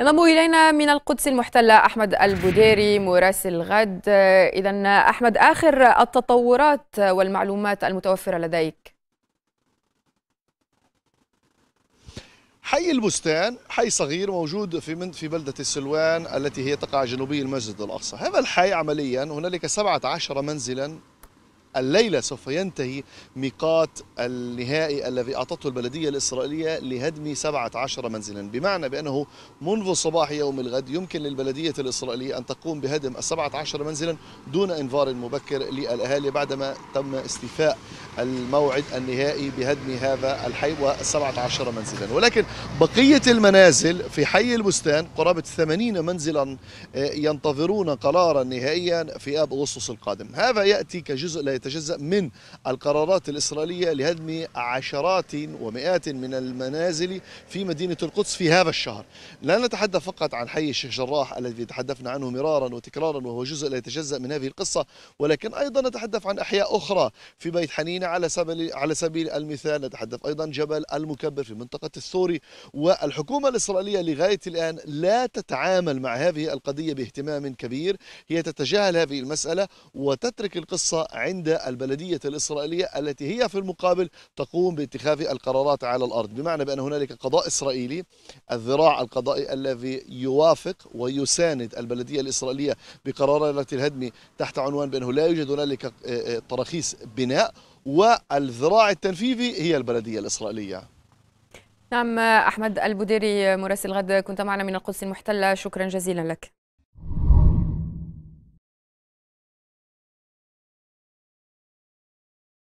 ينضم الينا من القدس المحتله احمد البوديري مراسل غد اذا احمد اخر التطورات والمعلومات المتوفره لديك حي البستان حي صغير موجود في من في بلدة السلوان التي هي تقع جنوبي المسجد الأقصى هذا الحي عمليا هنالك 17 منزلا الليلة سوف ينتهي ميقات النهائي الذي أعطته البلدية الإسرائيلية لهدم 17 منزلا بمعنى بأنه منذ صباح يوم الغد يمكن للبلدية الإسرائيلية أن تقوم بهدم 17 منزلا دون إنذار مبكر للأهالي بعدما تم استيفاء الموعد النهائي بهدم هذا الحي و17 منزلا ولكن بقية المنازل في حي البستان قرابة 80 منزلا آه، ينتظرون قرارا نهائيا في آب أغسطس القادم هذا يأتي كجزء لا يتجزأ تتجزأ من القرارات الإسرائيلية لهدم عشرات ومئات من المنازل في مدينة القدس في هذا الشهر لا نتحدث فقط عن حي الشيخ جراح الذي تحدثنا عنه مرارا وتكرارا وهو جزء لا يتجزأ من هذه القصة ولكن أيضا نتحدث عن أحياء أخرى في بيت حنين على سبيل, على سبيل المثال نتحدث أيضا جبل المكبر في منطقة الثوري والحكومة الإسرائيلية لغاية الآن لا تتعامل مع هذه القضية باهتمام كبير هي تتجاهل هذه المسألة وتترك القصة عند البلدية الإسرائيلية التي هي في المقابل تقوم باتخاذ القرارات على الأرض بمعنى بأن هنالك قضاء إسرائيلي الذراع القضائي الذي يوافق ويساند البلدية الإسرائيلية بقرارات الهدم تحت عنوان بأنه لا يوجد هنالك آه، آه، تراخيص بناء والذراع التنفيذي هي البلدية الإسرائيلية نعم آه، أحمد البديري مراسل غد كنت معنا من القدس المحتلة شكرا جزيلا لك